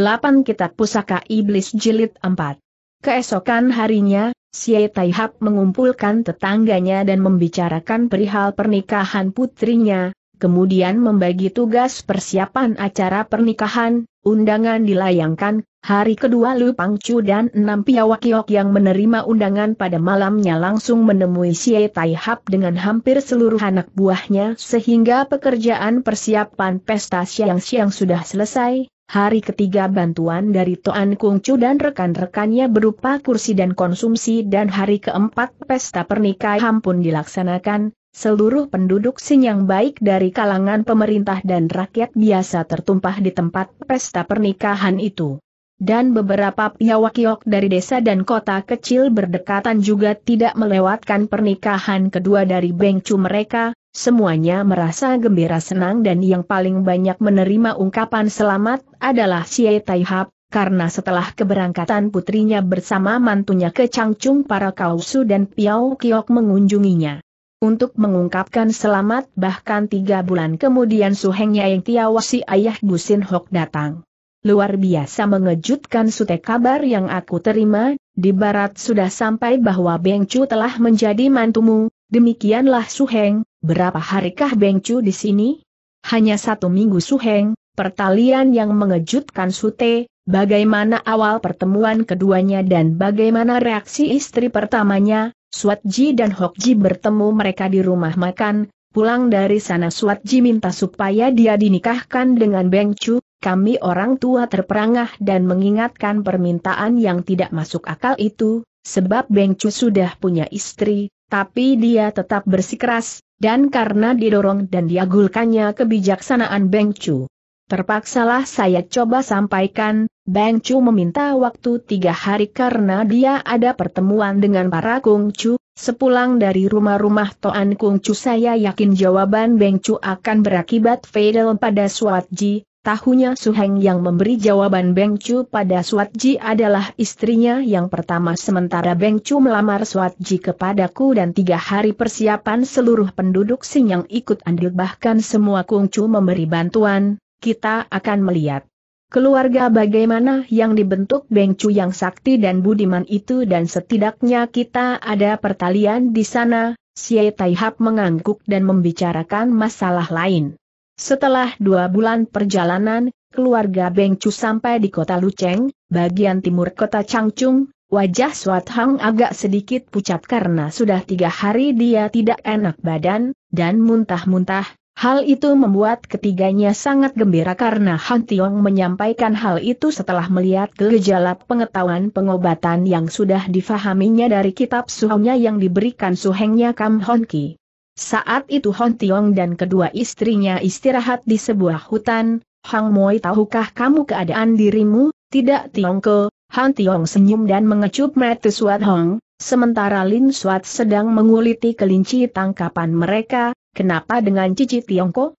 8 Kitab Pusaka Iblis Jilid 4. Keesokan harinya, Xie Taihap mengumpulkan tetangganya dan membicarakan perihal pernikahan putrinya, kemudian membagi tugas persiapan acara pernikahan, undangan dilayangkan, hari kedua Lu Pangcu dan enam piawakiok yang menerima undangan pada malamnya langsung menemui Xie Taihap dengan hampir seluruh anak buahnya sehingga pekerjaan persiapan pesta siang-siang sudah selesai, Hari ketiga bantuan dari Toan Chu dan rekan-rekannya berupa kursi dan konsumsi dan hari keempat pesta pernikahan pun dilaksanakan, seluruh penduduk sinyang baik dari kalangan pemerintah dan rakyat biasa tertumpah di tempat pesta pernikahan itu. Dan beberapa piawakiok dari desa dan kota kecil berdekatan juga tidak melewatkan pernikahan kedua dari Chu mereka, Semuanya merasa gembira senang dan yang paling banyak menerima ungkapan selamat adalah Xie Taihap, karena setelah keberangkatan putrinya bersama mantunya ke Changchung para Kausu dan Piao Kiok mengunjunginya. Untuk mengungkapkan selamat bahkan tiga bulan kemudian suhengnya yang tiawasi ayah Gusin Hok datang. Luar biasa mengejutkan sute kabar yang aku terima, di barat sudah sampai bahwa Beng Chu telah menjadi mantumu, demikianlah suheng, berapa harikah Bengcu di sini? Hanya satu minggu suheng, pertalian yang mengejutkan Sute, bagaimana awal pertemuan keduanya dan bagaimana reaksi istri pertamanya, Suatji dan Hokji bertemu mereka di rumah makan, pulang dari sana Suatji minta supaya dia dinikahkan dengan Bengcu, kami orang tua terperangah dan mengingatkan permintaan yang tidak masuk akal itu, sebab Bengcu sudah punya istri, tapi dia tetap bersikeras, dan karena didorong dan diagulkannya kebijaksanaan Beng Chu. Terpaksalah saya coba sampaikan, Beng Chu meminta waktu tiga hari karena dia ada pertemuan dengan para Kung Chu, sepulang dari rumah-rumah Toan Kung Chu saya yakin jawaban Beng Chu akan berakibat fatal pada Suat Ji, Tahunya Suheng yang memberi jawaban Beng Chu pada Ji adalah istrinya yang pertama sementara Beng Chu melamar Ji kepadaku dan tiga hari persiapan seluruh penduduk Sing yang ikut andil bahkan semua Kungcu memberi bantuan, kita akan melihat keluarga bagaimana yang dibentuk Beng Chu yang sakti dan budiman itu dan setidaknya kita ada pertalian di sana, Xie Taihap mengangguk dan membicarakan masalah lain. Setelah dua bulan perjalanan, keluarga Beng Chu sampai di kota Luceng, bagian timur kota Changchung, wajah Swat Hang agak sedikit pucat karena sudah tiga hari dia tidak enak badan, dan muntah-muntah. Hal itu membuat ketiganya sangat gembira karena Han Tiong menyampaikan hal itu setelah melihat gejala pengetahuan pengobatan yang sudah difahaminya dari kitab suhunya yang diberikan suhengnya Kam Hon Ki. Saat itu Hong Tiong dan kedua istrinya istirahat di sebuah hutan, Hang Moi tahukah kamu keadaan dirimu? Tidak Tiongko, Han Tiong senyum dan mengecup mata Suat Hong, sementara Lin Suat sedang menguliti kelinci tangkapan mereka, kenapa dengan Cici Tiongko?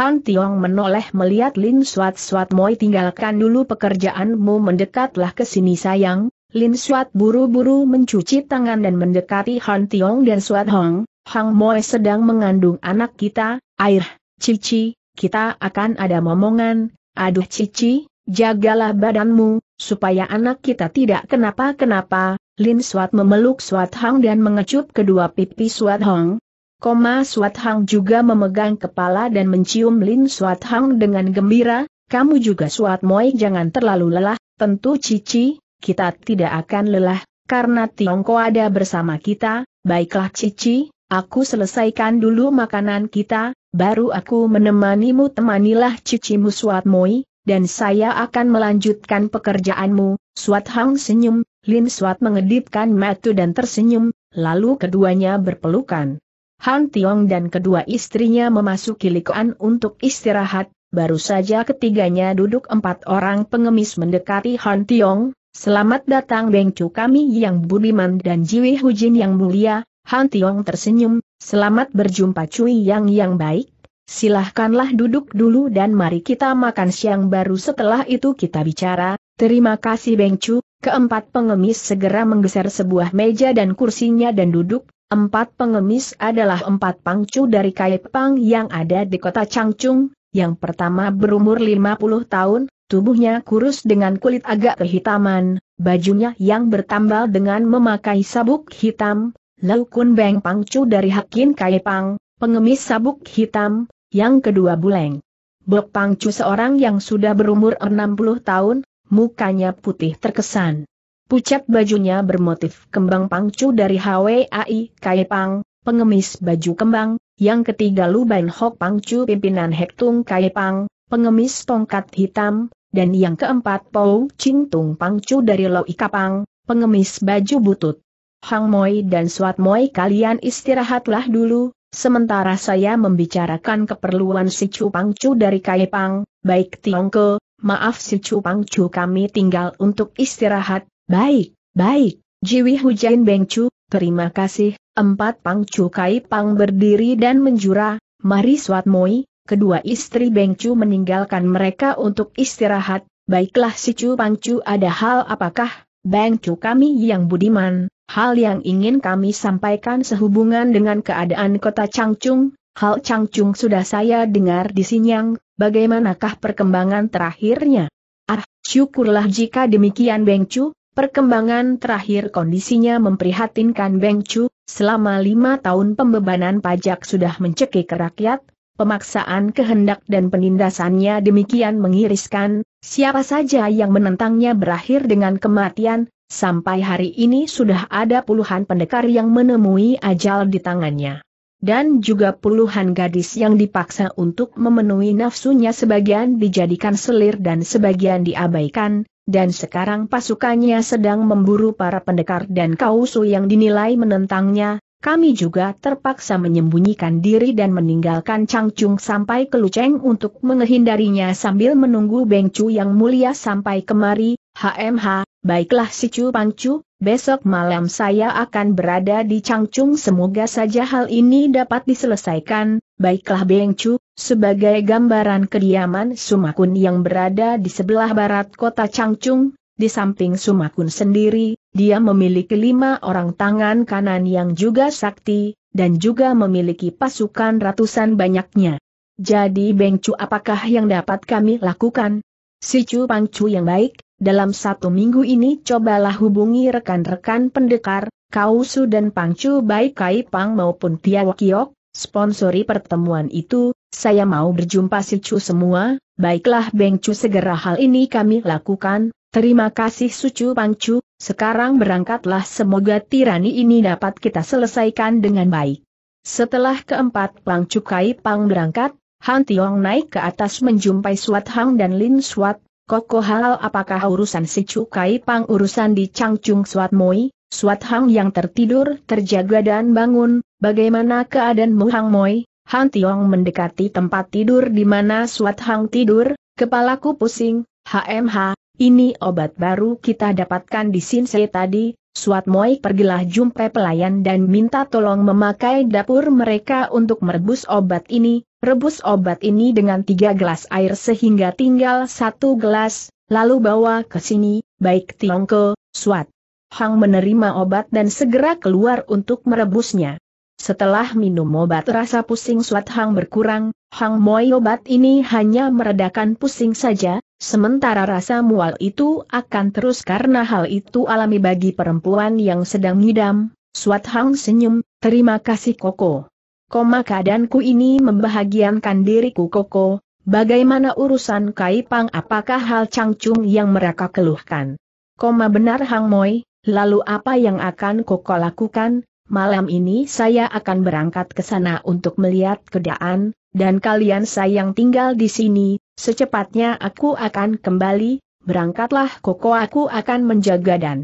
Han Tiong menoleh melihat Lin Suat Suat Moi tinggalkan dulu pekerjaanmu mendekatlah ke sini sayang, Lin Suat buru-buru mencuci tangan dan mendekati Han Tiong dan Suat Hong, Hang Moe sedang mengandung anak kita, air, Cici, kita akan ada momongan, aduh Cici, jagalah badanmu, supaya anak kita tidak kenapa-kenapa, Lin Suat memeluk Suat Hang dan mengecup kedua pipi Suat Hong. Koma Suat Hang juga memegang kepala dan mencium Lin Suat Hang dengan gembira, kamu juga Suat Moi jangan terlalu lelah, tentu Cici, kita tidak akan lelah, karena Tiongkok ada bersama kita, baiklah Cici, aku selesaikan dulu makanan kita, baru aku menemanimu temanilah cicimu Suat Moi, dan saya akan melanjutkan pekerjaanmu, Suat Hang senyum, Lin Suat mengedipkan mata dan tersenyum, lalu keduanya berpelukan. Han Tiong dan kedua istrinya memasuki likuan untuk istirahat, baru saja ketiganya duduk empat orang pengemis mendekati Han Tiong, Selamat datang Bengcu kami yang budiman dan Jiwi Hujin yang mulia, Han Tiong tersenyum, selamat berjumpa cuy Yang yang baik, silahkanlah duduk dulu dan mari kita makan siang baru setelah itu kita bicara, terima kasih Bengcu, keempat pengemis segera menggeser sebuah meja dan kursinya dan duduk, empat pengemis adalah empat pangcu dari Kaipang yang ada di kota Changchung, yang pertama berumur 50 tahun, Tubuhnya kurus dengan kulit agak kehitaman, bajunya yang bertambal dengan memakai sabuk hitam, Lau Kun Beng Pangcu dari Hakin Kaipang, pengemis sabuk hitam, yang kedua Buleng. Bok Pangcu seorang yang sudah berumur 60 tahun, mukanya putih terkesan. Pucat bajunya bermotif kembang pangcu dari HWAI Kaipang, pengemis baju kembang, yang ketiga Luban Hok Pangcu pimpinan Hektung Kaipang, pengemis tongkat hitam, dan yang keempat Pou Ching Tung Pangcu dari Loi Kapang, pengemis baju butut. Hang Moi dan Suat Moi kalian istirahatlah dulu, sementara saya membicarakan keperluan si Chu Pangcu dari Pang. baik Tiongke, maaf si Chu Pangcu kami tinggal untuk istirahat, baik, baik, Jiwi Hujain Bengcu, terima kasih, empat Pangcu Pang berdiri dan menjura, mari Suat Moi, kedua istri Beng Chu meninggalkan mereka untuk istirahat, baiklah si Cu Pangcu ada hal apakah, Beng Bengcu kami yang budiman, hal yang ingin kami sampaikan sehubungan dengan keadaan kota Changchung, hal Changchung sudah saya dengar di Sinyang, bagaimanakah perkembangan terakhirnya? Ah, syukurlah jika demikian Beng Bengcu, Perkembangan terakhir kondisinya memprihatinkan Beng Chu, selama lima tahun pembebanan pajak sudah mencekik rakyat, Pemaksaan kehendak dan penindasannya demikian mengiriskan, siapa saja yang menentangnya berakhir dengan kematian, sampai hari ini sudah ada puluhan pendekar yang menemui ajal di tangannya. Dan juga puluhan gadis yang dipaksa untuk memenuhi nafsunya sebagian dijadikan selir dan sebagian diabaikan, dan sekarang pasukannya sedang memburu para pendekar dan kausu yang dinilai menentangnya, kami juga terpaksa menyembunyikan diri dan meninggalkan Changchung sampai ke Luceng untuk menghindarinya sambil menunggu Bengcu yang mulia sampai kemari, HMH, baiklah si Chu Pangcu, besok malam saya akan berada di Changchung semoga saja hal ini dapat diselesaikan, baiklah Bengcu, sebagai gambaran kediaman Sumakun yang berada di sebelah barat kota Changchung, di samping Sumakun sendiri, dia memiliki lima orang tangan kanan yang juga sakti, dan juga memiliki pasukan ratusan banyaknya. Jadi Bengcu apakah yang dapat kami lakukan? Si Chu Pangcu yang baik, dalam satu minggu ini cobalah hubungi rekan-rekan pendekar, Kausu dan Pangcu baik Kai Pang maupun Tia Kiok, sponsori pertemuan itu, saya mau berjumpa si Chu semua, baiklah Bengcu, segera hal ini kami lakukan, Terima kasih Sucu Pangcu, sekarang berangkatlah semoga tirani ini dapat kita selesaikan dengan baik. Setelah keempat Pangcu Cukai Pang berangkat, Han Tiong naik ke atas menjumpai Suat Hang dan Lin Suat, Koko Hal apakah urusan si Kai Pang urusan di Changchung Suat Moi, Suat Hang yang tertidur terjaga dan bangun, bagaimana keadaan Mu Hang Moi? Han Tiong mendekati tempat tidur di mana Suat Hang tidur, kepalaku pusing, HMH, ini obat baru kita dapatkan di Sinsei tadi, Suat Moi pergilah jumpai pelayan dan minta tolong memakai dapur mereka untuk merebus obat ini, rebus obat ini dengan tiga gelas air sehingga tinggal satu gelas, lalu bawa ke sini, baik Tiongko, Suat. Hang menerima obat dan segera keluar untuk merebusnya. Setelah minum obat rasa pusing Suat Hang berkurang, Hang Moi obat ini hanya meredakan pusing saja, sementara rasa mual itu akan terus karena hal itu alami bagi perempuan yang sedang ngidam. Suat Hang senyum, terima kasih Koko. Koma keadaanku ini membahagiakan diriku Koko, bagaimana urusan Kaipang apakah hal cangcung yang mereka keluhkan? Koma benar Hang Moy. lalu apa yang akan Koko lakukan? malam ini saya akan berangkat ke sana untuk melihat keadaan dan kalian sayang tinggal di sini, secepatnya aku akan kembali, berangkatlah koko aku akan menjaga dan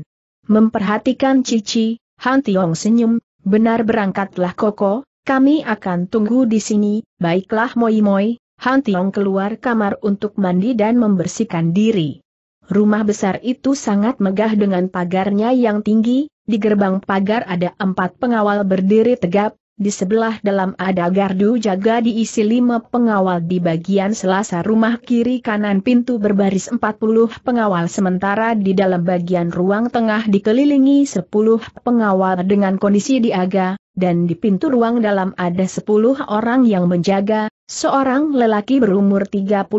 memperhatikan Cici, Han Tiong senyum, benar berangkatlah koko, kami akan tunggu di sini, baiklah moi moi, Han Tiong keluar kamar untuk mandi dan membersihkan diri. Rumah besar itu sangat megah dengan pagarnya yang tinggi, di gerbang pagar ada empat pengawal berdiri tegap, di sebelah dalam ada gardu jaga diisi lima pengawal di bagian selasa rumah kiri kanan pintu berbaris empat puluh pengawal sementara di dalam bagian ruang tengah dikelilingi sepuluh pengawal dengan kondisi diaga, dan di pintu ruang dalam ada sepuluh orang yang menjaga, Seorang lelaki berumur 35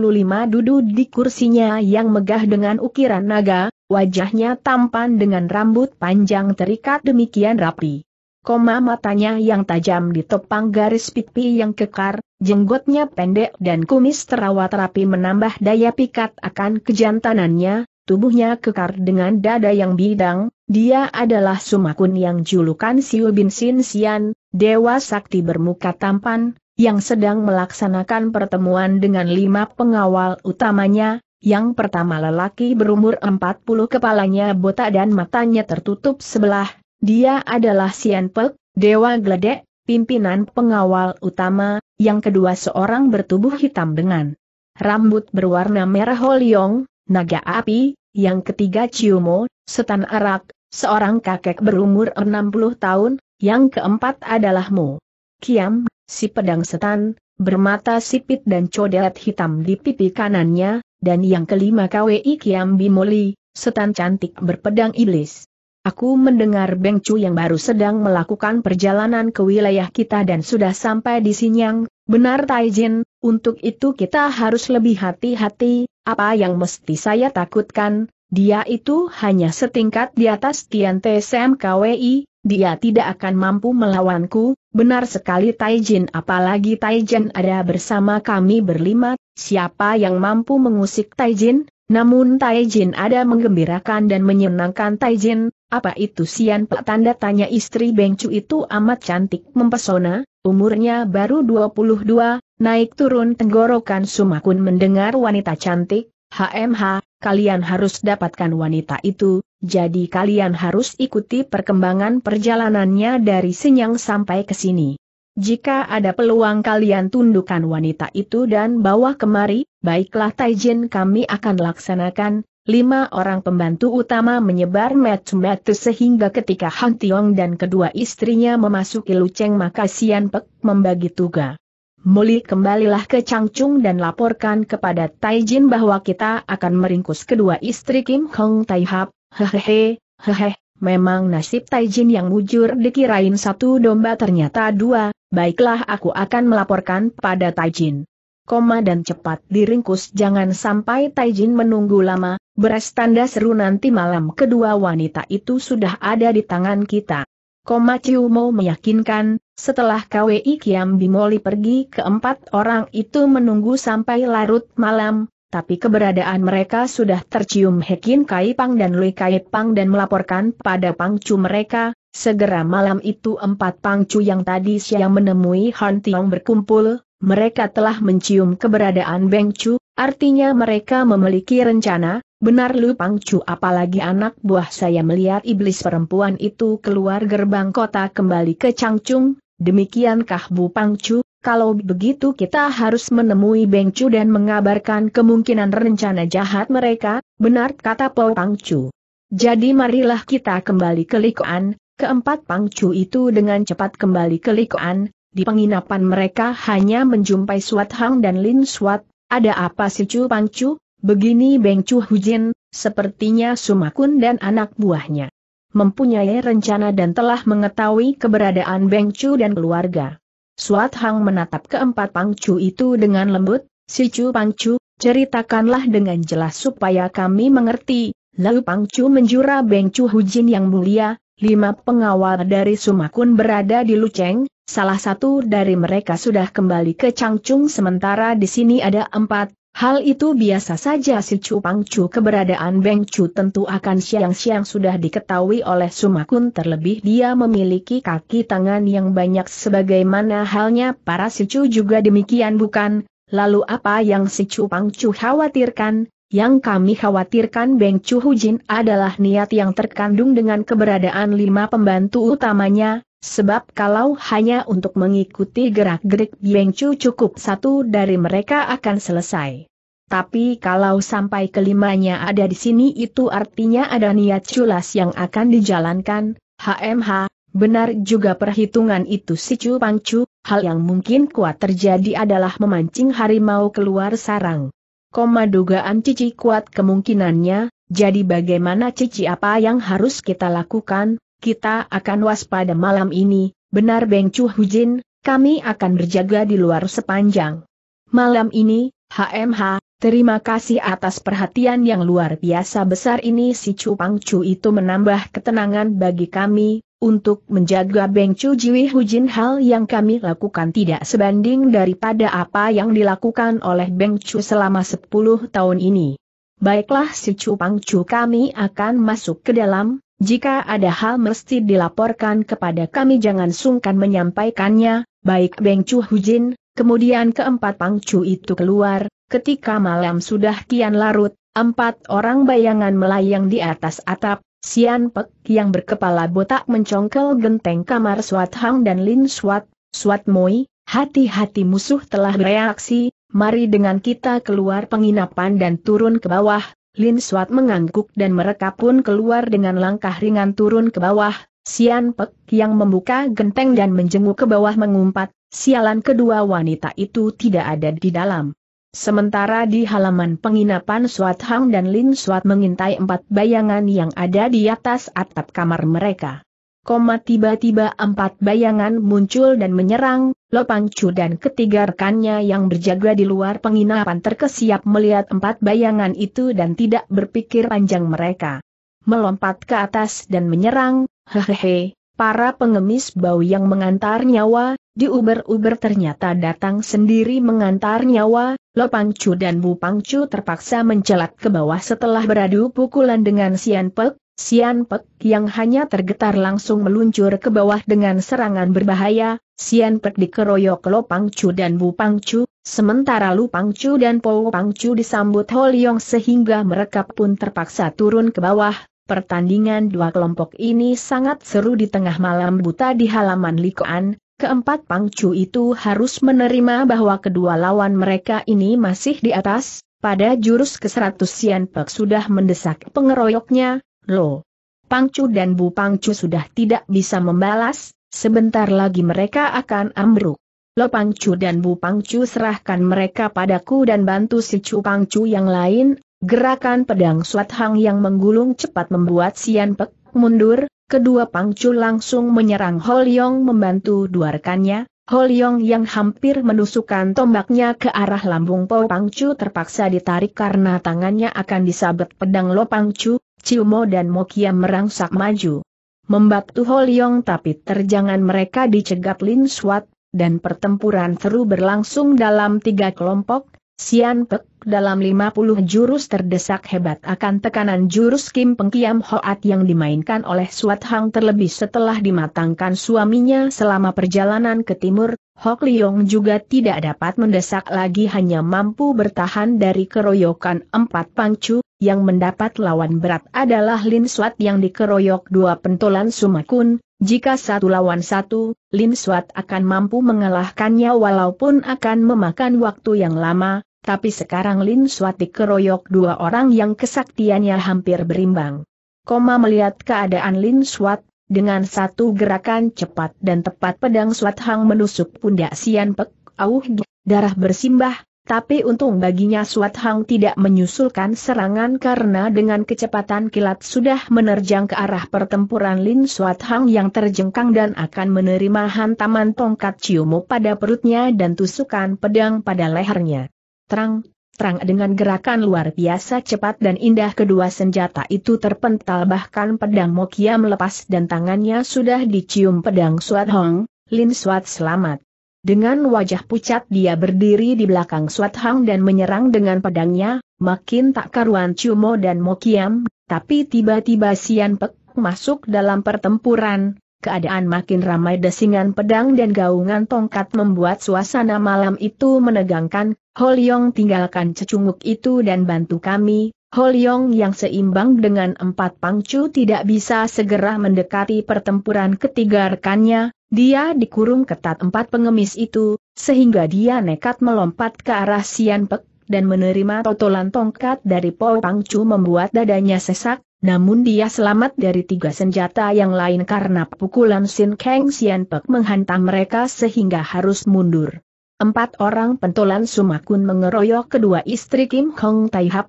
duduk di kursinya yang megah dengan ukiran naga, wajahnya tampan dengan rambut panjang terikat demikian rapi. Koma matanya yang tajam ditopang garis pipi yang kekar, jenggotnya pendek dan kumis terawat rapi menambah daya pikat akan kejantanannya, tubuhnya kekar dengan dada yang bidang, dia adalah Sumakun yang julukan Siu Bin Sin Sian, dewa sakti bermuka tampan, yang sedang melaksanakan pertemuan dengan lima pengawal utamanya, yang pertama lelaki berumur 40 kepalanya botak dan matanya tertutup sebelah, dia adalah Sian Pek, Dewa Gledek, pimpinan pengawal utama, yang kedua seorang bertubuh hitam dengan rambut berwarna merah holiong, naga api, yang ketiga Ciumo, setan arak, seorang kakek berumur 60 tahun, yang keempat adalah Mo. Kiam, si pedang setan, bermata sipit dan codet hitam di pipi kanannya, dan yang kelima KWI Kiam Bimoli, setan cantik berpedang iblis. Aku mendengar Beng Chu yang baru sedang melakukan perjalanan ke wilayah kita dan sudah sampai di Sinyang, benar Taijin, untuk itu kita harus lebih hati-hati, apa yang mesti saya takutkan, dia itu hanya setingkat di atas Tian TSM KWI, dia tidak akan mampu melawanku, benar sekali Taijin apalagi Taijin ada bersama kami berlima, siapa yang mampu mengusik Taijin? Namun Taijin ada menggembirakan dan menyenangkan Taijin, apa itu Sian Pak? tanda tanya istri Bengcu itu amat cantik mempesona, umurnya baru 22, naik turun tenggorokan Sumakun mendengar wanita cantik, HMH, kalian harus dapatkan wanita itu, jadi kalian harus ikuti perkembangan perjalanannya dari Senyang sampai ke sini. Jika ada peluang kalian tundukkan wanita itu dan bawa kemari, baiklah Taijin kami akan laksanakan, Lima orang pembantu utama menyebar metu-metu sehingga ketika Han Tiong dan kedua istrinya memasuki Luceng maka Sian Pek membagi tugas. Muli kembalilah ke Changchung dan laporkan kepada Taijin bahwa kita akan meringkus kedua istri Kim Hong Taihap. Hehehe, hehehe, hehe, memang nasib Taijin yang mujur dikirain satu domba ternyata dua, baiklah aku akan melaporkan pada Taijin. Koma dan cepat diringkus jangan sampai Taijin menunggu lama, beres tanda seru nanti malam kedua wanita itu sudah ada di tangan kita. Koma Ciumo meyakinkan, setelah KWI Kiam Bimoli pergi keempat orang itu menunggu sampai larut malam, tapi keberadaan mereka sudah tercium Hekin Kai Pang dan Lui Kai Pang dan melaporkan pada Pangcu mereka, segera malam itu empat Pangcu yang tadi siang menemui Han Tiong berkumpul, mereka telah mencium keberadaan Beng Chu, artinya mereka memiliki rencana, benar Lu Pangcu apalagi anak buah saya melihat iblis perempuan itu keluar gerbang kota kembali ke Changchung, demikiankah Bu Pangcu, kalau begitu kita harus menemui Bengcu dan mengabarkan kemungkinan rencana jahat mereka, benar kata Po Pangcu. Jadi marilah kita kembali ke Likoan, keempat Pangcu itu dengan cepat kembali ke Likoan, di penginapan mereka hanya menjumpai Suat Hang dan Lin Suat, ada apa si Cu Pangcu? Begini Bengcu Hujin, sepertinya Sumakun dan anak buahnya mempunyai rencana dan telah mengetahui keberadaan Beng Chu dan keluarga. Suat Hang menatap keempat Chu itu dengan lembut, si Chu Chu, ceritakanlah dengan jelas supaya kami mengerti, lalu Chu menjura Beng Chu Hujin yang mulia, lima pengawal dari Sumakun berada di Luceng, salah satu dari mereka sudah kembali ke Changchung sementara di sini ada empat, Hal itu biasa saja si Chu Pangcu keberadaan Beng Chu tentu akan siang-siang sudah diketahui oleh Sumakun terlebih dia memiliki kaki tangan yang banyak sebagaimana halnya para si Chu juga demikian bukan, lalu apa yang si Chu Pangcu khawatirkan, yang kami khawatirkan Beng Chu Hujin adalah niat yang terkandung dengan keberadaan lima pembantu utamanya, Sebab kalau hanya untuk mengikuti gerak-gerik Bieng Chu cukup satu dari mereka akan selesai. Tapi kalau sampai kelimanya ada di sini itu artinya ada niat culas yang akan dijalankan, HMH, benar juga perhitungan itu si Chu Pangcu, hal yang mungkin kuat terjadi adalah memancing harimau keluar sarang. Koma dugaan Cici kuat kemungkinannya, jadi bagaimana Cici apa yang harus kita lakukan, kita akan waspada malam ini, benar Beng Chu Hujin, kami akan berjaga di luar sepanjang. Malam ini, HMH, terima kasih atas perhatian yang luar biasa besar ini si Chu Pang Chu itu menambah ketenangan bagi kami, untuk menjaga Beng Chu Jiwi Hujin hal yang kami lakukan tidak sebanding daripada apa yang dilakukan oleh Beng Chu selama 10 tahun ini. Baiklah si Chu Pang Chu kami akan masuk ke dalam, jika ada hal mesti dilaporkan kepada kami jangan sungkan menyampaikannya, baik Beng Chu Hujin, kemudian keempat Pang Chu itu keluar, ketika malam sudah kian larut, empat orang bayangan melayang di atas atap, Sian Pek yang berkepala botak mencongkel genteng kamar Swat Hang dan Lin Swat, Swat Moi, hati-hati musuh telah bereaksi, mari dengan kita keluar penginapan dan turun ke bawah, Lin Suat mengangguk dan mereka pun keluar dengan langkah ringan turun ke bawah, Sian Pek yang membuka genteng dan menjenguk ke bawah mengumpat, sialan kedua wanita itu tidak ada di dalam. Sementara di halaman penginapan Suat Hang dan Lin Suat mengintai empat bayangan yang ada di atas atap kamar mereka. Koma tiba-tiba empat bayangan muncul dan menyerang, Lopancu dan ketiga rekannya yang berjaga di luar penginapan terkesiap melihat empat bayangan itu dan tidak berpikir panjang mereka. Melompat ke atas dan menyerang, hehehe, para pengemis bau yang mengantar nyawa, diuber-uber ternyata datang sendiri mengantar nyawa, Lopancu dan Bu Pangcu terpaksa mencelat ke bawah setelah beradu pukulan dengan Sian Pek, Sian Pek yang hanya tergetar langsung meluncur ke bawah dengan serangan berbahaya, Sian Pek dikeroyok Lo Chu dan Bu Pang Chu, sementara Lu Pang Chu dan Po Pang Chu disambut Holiong sehingga mereka pun terpaksa turun ke bawah. Pertandingan dua kelompok ini sangat seru di tengah malam buta di halaman Likoan, Keempat pangcu itu harus menerima bahwa kedua lawan mereka ini masih di atas, pada jurus ke-100 Sian Pek sudah mendesak pengeroyoknya, Loh, Pangcu dan Bu Pangcu sudah tidak bisa membalas, sebentar lagi mereka akan ambruk. Lo Pangcu dan Bu Pangcu serahkan mereka padaku dan bantu si Cu Pangcu yang lain, gerakan pedang Suat Hang yang menggulung cepat membuat Sian Pek mundur, kedua Pangcu langsung menyerang Leong membantu dua rekannya, Leong yang hampir menusukkan tombaknya ke arah lambung Po Pangcu terpaksa ditarik karena tangannya akan disabet pedang Lo Pangcu, Ciumo dan Mokia merangsak maju. Membatu Holiong tapi terjangan mereka dicegat Lin Swat, dan pertempuran seru berlangsung dalam tiga kelompok, Sian Pek dalam 50 jurus terdesak hebat akan tekanan jurus Kim Pengkiam Hoat yang dimainkan oleh Swat Hang terlebih setelah dimatangkan suaminya selama perjalanan ke timur, Hok Liong juga tidak dapat mendesak lagi hanya mampu bertahan dari keroyokan empat pangcu, yang mendapat lawan berat adalah Lin Suat yang dikeroyok dua pentolan Sumakun, jika satu lawan satu, Lin Suat akan mampu mengalahkannya walaupun akan memakan waktu yang lama, tapi sekarang Lin Suat dikeroyok dua orang yang kesaktiannya hampir berimbang. Koma melihat keadaan Lin Suat, dengan satu gerakan cepat dan tepat pedang Suat Hang menusuk pundak Sian Pek, Auh, darah bersimbah, tapi untung baginya Suat Hang tidak menyusulkan serangan karena dengan kecepatan kilat sudah menerjang ke arah pertempuran Lin Suat Hang yang terjengkang dan akan menerima hantaman tongkat ciumu pada perutnya dan tusukan pedang pada lehernya. Terang, terang dengan gerakan luar biasa cepat dan indah kedua senjata itu terpental bahkan pedang Mokia melepas dan tangannya sudah dicium pedang Suat Hang. Lin Suat selamat. Dengan wajah pucat dia berdiri di belakang Suat Hang dan menyerang dengan pedangnya, makin tak karuan Cumo dan Mokiam, tapi tiba-tiba Sian Pek masuk dalam pertempuran, keadaan makin ramai desingan pedang dan gaungan tongkat membuat suasana malam itu menegangkan, Holiong tinggalkan cecunguk itu dan bantu kami, Holiong yang seimbang dengan empat pangcu tidak bisa segera mendekati pertempuran ketiga rekannya, dia dikurung ketat empat pengemis itu, sehingga dia nekat melompat ke arah Sian dan menerima totolan tongkat dari Po Pangcu membuat dadanya sesak, namun dia selamat dari tiga senjata yang lain karena pukulan Sin Kang Sian menghantam mereka sehingga harus mundur. Empat orang pentolan Sumakun mengeroyok kedua istri Kim Hong Tai Hap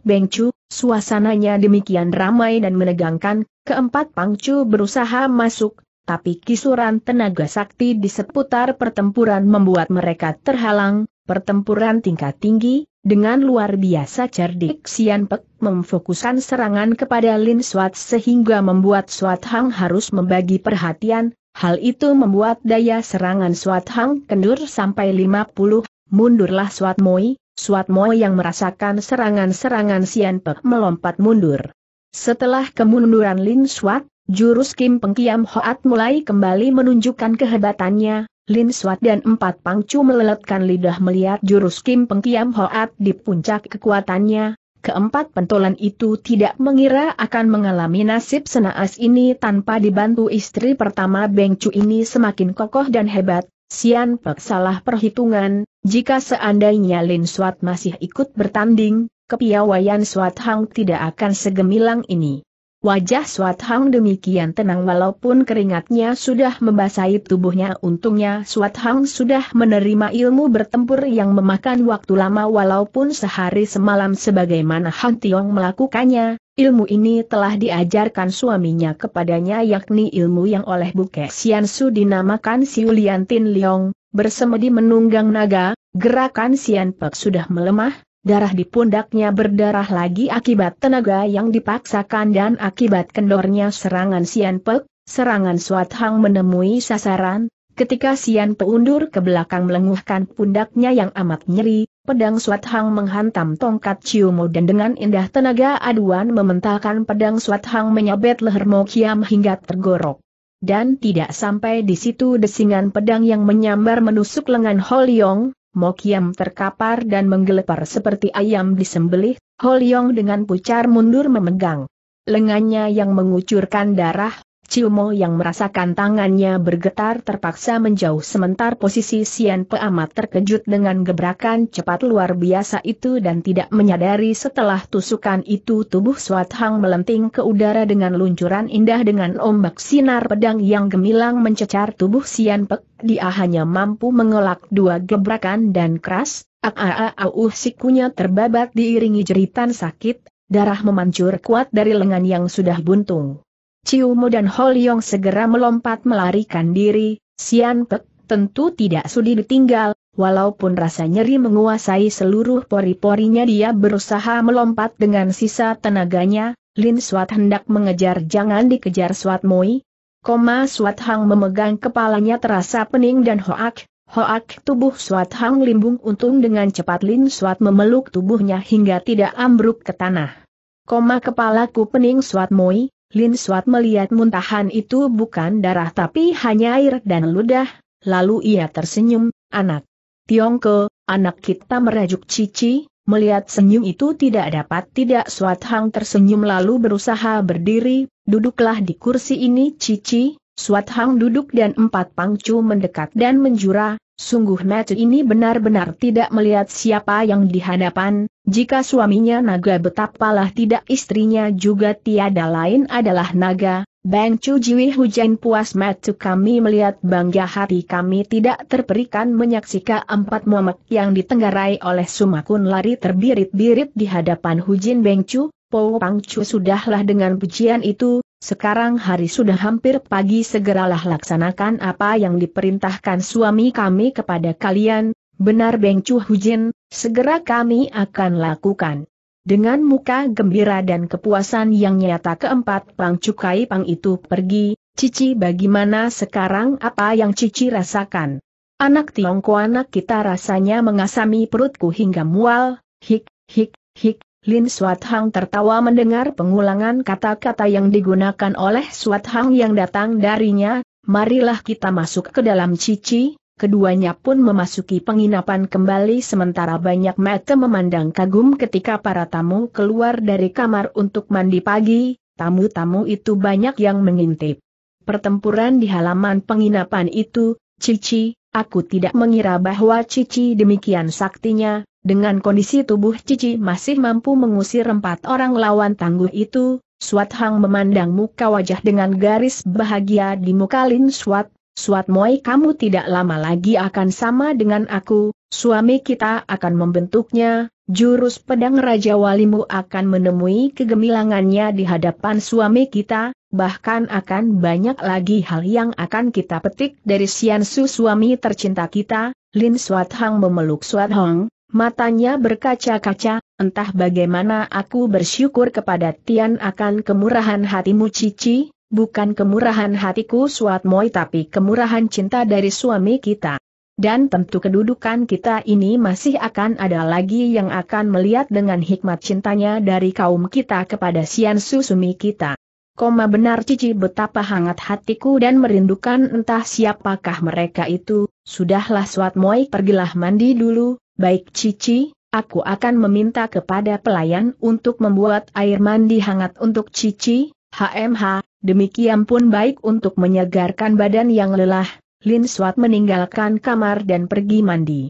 Suasananya demikian ramai dan menegangkan, keempat pangcu berusaha masuk, tapi kisuran tenaga sakti di seputar pertempuran membuat mereka terhalang, pertempuran tingkat tinggi, dengan luar biasa cerdik Sian Pek memfokuskan serangan kepada Lin Swat sehingga membuat Swat Hang harus membagi perhatian, hal itu membuat daya serangan Swat Hang kendur sampai 50, mundurlah Swat Moi, Suatmo yang merasakan serangan-serangan Sian Pek melompat mundur. Setelah kemunduran Lin Suat, jurus Kim Pengkiam Hoat mulai kembali menunjukkan kehebatannya, Lin Suat dan empat pangcu meleletkan lidah melihat jurus Kim Pengkiam Hoat di puncak kekuatannya, keempat pentolan itu tidak mengira akan mengalami nasib senaas ini tanpa dibantu istri pertama Beng Chu ini semakin kokoh dan hebat, Sian Pek salah perhitungan, jika seandainya Lin Suat masih ikut bertanding, kepiawaian Suat Hang tidak akan segemilang ini. Wajah Suat Hang demikian tenang walaupun keringatnya sudah membasahi tubuhnya untungnya Suat Hang sudah menerima ilmu bertempur yang memakan waktu lama walaupun sehari semalam sebagaimana Han Tiong melakukannya, Ilmu ini telah diajarkan suaminya kepadanya yakni ilmu yang oleh Buke Su dinamakan Siuliantin Liong, bersemedi menunggang naga, gerakan Xian Pek sudah melemah, darah di pundaknya berdarah lagi akibat tenaga yang dipaksakan dan akibat kendornya serangan Xian Pek, serangan Suat Hang menemui sasaran, ketika Xian Pek undur ke belakang melenguhkan pundaknya yang amat nyeri, Pedang Suat Hang menghantam tongkat Mo dan dengan indah tenaga aduan mementalkan pedang Suat Hang menyabet leher Mo Kiam hingga tergorok. Dan tidak sampai di situ desingan pedang yang menyambar menusuk lengan Ho Holiong, Mo Kiam terkapar dan menggelepar seperti ayam disembelih, Ho Holiong dengan pucar mundur memegang lengannya yang mengucurkan darah, Ciumo yang merasakan tangannya bergetar terpaksa menjauh sementar posisi Sian Pe amat terkejut dengan gebrakan cepat luar biasa itu dan tidak menyadari setelah tusukan itu tubuh Swat Hang melenting ke udara dengan luncuran indah dengan ombak sinar pedang yang gemilang mencecar tubuh Sian Pe. Dia hanya mampu mengelak dua gebrakan dan keras, a a a a-a-a-uh sikunya terbabat diiringi jeritan sakit, darah memancur kuat dari lengan yang sudah buntung. Mo dan Holiong segera melompat melarikan diri, Sian Pek tentu tidak sudi ditinggal, walaupun rasa nyeri menguasai seluruh pori-porinya dia berusaha melompat dengan sisa tenaganya, Lin Swat hendak mengejar jangan dikejar Swat Moi. Koma Suat Hang memegang kepalanya terasa pening dan hoak, Hoak tubuh Swat Hang limbung untung dengan cepat Lin Swat memeluk tubuhnya hingga tidak ambruk ke tanah. Koma kepalaku pening Suat Moi, Lin Suat melihat muntahan itu bukan darah tapi hanya air dan ludah, lalu ia tersenyum, anak. Tiongko, anak kita merajuk cici, melihat senyum itu tidak dapat tidak Suat Hang tersenyum lalu berusaha berdiri, duduklah di kursi ini cici, Suat Hang duduk dan empat pangcu mendekat dan menjura, Sungguh Matthew ini benar-benar tidak melihat siapa yang dihadapan, jika suaminya naga betapalah tidak istrinya juga tiada lain adalah naga, Bang Chu Jiwi hujan puas Matthew kami melihat bangga hati kami tidak terperikan menyaksikan empat momok yang ditenggarai oleh Sumakun lari terbirit-birit di hadapan Hujin Bang Chu, Po Pang Chu sudahlah dengan pujian itu, sekarang hari sudah hampir pagi segeralah laksanakan apa yang diperintahkan suami kami kepada kalian, benar Beng Chu Hujin, segera kami akan lakukan. Dengan muka gembira dan kepuasan yang nyata keempat Pang Cukai Pang itu pergi, Cici bagaimana sekarang apa yang Cici rasakan? Anak Tiongkok anak kita rasanya mengasami perutku hingga mual, hik, hik, hik, Lin Suat Hang tertawa mendengar pengulangan kata-kata yang digunakan oleh Suat Hang yang datang darinya, marilah kita masuk ke dalam cici, keduanya pun memasuki penginapan kembali sementara banyak mata memandang kagum ketika para tamu keluar dari kamar untuk mandi pagi, tamu-tamu itu banyak yang mengintip. Pertempuran di halaman penginapan itu, Cici, aku tidak mengira bahwa Cici demikian saktinya, dengan kondisi tubuh Cici masih mampu mengusir empat orang lawan tangguh itu, Suat Hang memandang muka wajah dengan garis bahagia di muka Lin Suat. Suat Moi kamu tidak lama lagi akan sama dengan aku, suami kita akan membentuknya, jurus pedang Raja Walimu akan menemui kegemilangannya di hadapan suami kita, bahkan akan banyak lagi hal yang akan kita petik dari Siansu suami tercinta kita, Lin Suat Hang memeluk Suat Hang, Matanya berkaca-kaca, entah bagaimana aku bersyukur kepada Tian akan kemurahan hatimu Cici, bukan kemurahan hatiku Suat Moi tapi kemurahan cinta dari suami kita. Dan tentu kedudukan kita ini masih akan ada lagi yang akan melihat dengan hikmat cintanya dari kaum kita kepada Sian Susumi kita. Koma benar Cici betapa hangat hatiku dan merindukan entah siapakah mereka itu, sudahlah Suat Moi pergilah mandi dulu, Baik Cici, aku akan meminta kepada pelayan untuk membuat air mandi hangat untuk Cici, HMH, demikian pun baik untuk menyegarkan badan yang lelah, Lin Suat meninggalkan kamar dan pergi mandi.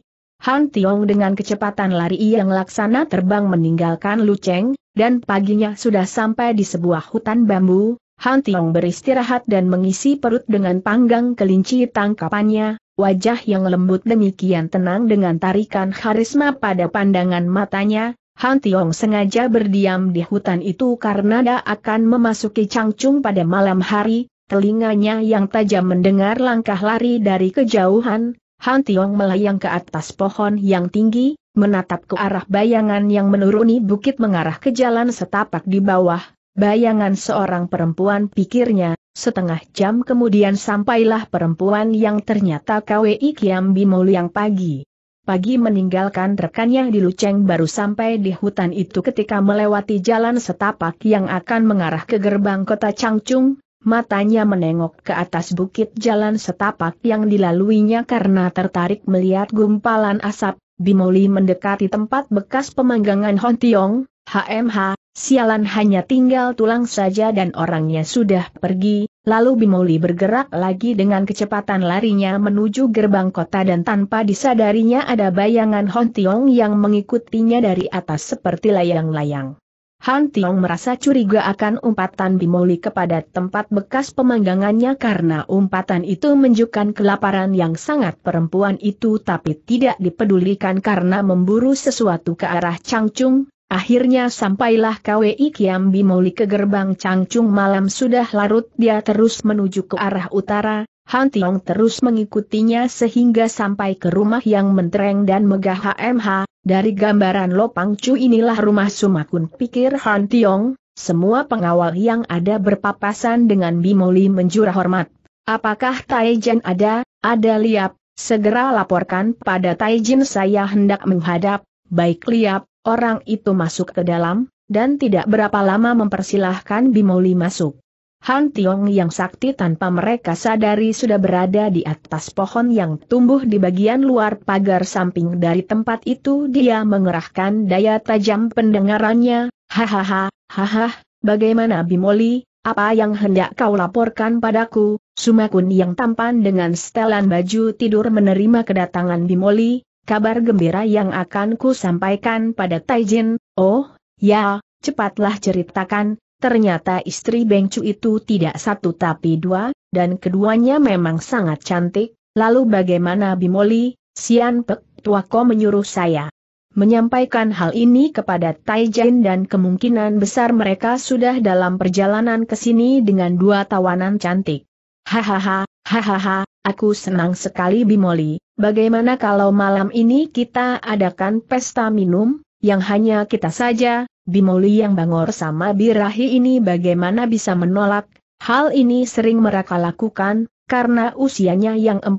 Han Tiong dengan kecepatan lari yang laksana terbang meninggalkan Luceng, dan paginya sudah sampai di sebuah hutan bambu, Han Tiong beristirahat dan mengisi perut dengan panggang kelinci tangkapannya, wajah yang lembut demikian tenang dengan tarikan karisma pada pandangan matanya, Han Tiong sengaja berdiam di hutan itu karena dia akan memasuki Changchung pada malam hari, telinganya yang tajam mendengar langkah lari dari kejauhan, Han Tiong melayang ke atas pohon yang tinggi, menatap ke arah bayangan yang menuruni bukit mengarah ke jalan setapak di bawah, Bayangan seorang perempuan pikirnya, setengah jam kemudian sampailah perempuan yang ternyata KWI Kiam Bimol yang pagi. Pagi meninggalkan rekannya di Luceng baru sampai di hutan itu ketika melewati jalan setapak yang akan mengarah ke gerbang kota Changchung, matanya menengok ke atas bukit jalan setapak yang dilaluinya karena tertarik melihat gumpalan asap, Bimoli mendekati tempat bekas pemanggangan Hontiong, HMH, Sialan hanya tinggal tulang saja dan orangnya sudah pergi, lalu Bimoli bergerak lagi dengan kecepatan larinya menuju gerbang kota dan tanpa disadarinya ada bayangan Hon Tiong yang mengikutinya dari atas seperti layang-layang. Han Tiong merasa curiga akan umpatan Bimoli kepada tempat bekas pemanggangannya karena umpatan itu menunjukkan kelaparan yang sangat perempuan itu tapi tidak dipedulikan karena memburu sesuatu ke arah Changchung, Akhirnya sampailah KWI Kiam Bimoli ke gerbang Changchung malam sudah larut dia terus menuju ke arah utara, Han Tiong terus mengikutinya sehingga sampai ke rumah yang mentereng dan megah HMH, dari gambaran Lopang Chu inilah rumah Sumakun pikir Han Tiong, semua pengawal yang ada berpapasan dengan Bimoli menjurah hormat. Apakah taijin ada, ada liap, segera laporkan pada Taijin saya hendak menghadap, baik liap, Orang itu masuk ke dalam, dan tidak berapa lama mempersilahkan Bimoli masuk. Han Tiong yang sakti tanpa mereka sadari sudah berada di atas pohon yang tumbuh di bagian luar pagar samping dari tempat itu dia mengerahkan daya tajam pendengarannya, hahaha, hahaha, bagaimana Bimoli, apa yang hendak kau laporkan padaku, Sumakun yang tampan dengan setelan baju tidur menerima kedatangan Bimoli, kabar gembira yang akan ku sampaikan pada Taijin, oh, ya, cepatlah ceritakan, ternyata istri Bengcu itu tidak satu tapi dua, dan keduanya memang sangat cantik, lalu bagaimana Bimoli, Sian Pek Tuako menyuruh saya menyampaikan hal ini kepada Taijin dan kemungkinan besar mereka sudah dalam perjalanan ke sini dengan dua tawanan cantik. Hahaha, hahaha, Aku senang sekali Bimoli, bagaimana kalau malam ini kita adakan pesta minum, yang hanya kita saja, Bimoli yang bangor sama Birahi ini bagaimana bisa menolak, hal ini sering mereka lakukan, karena usianya yang 40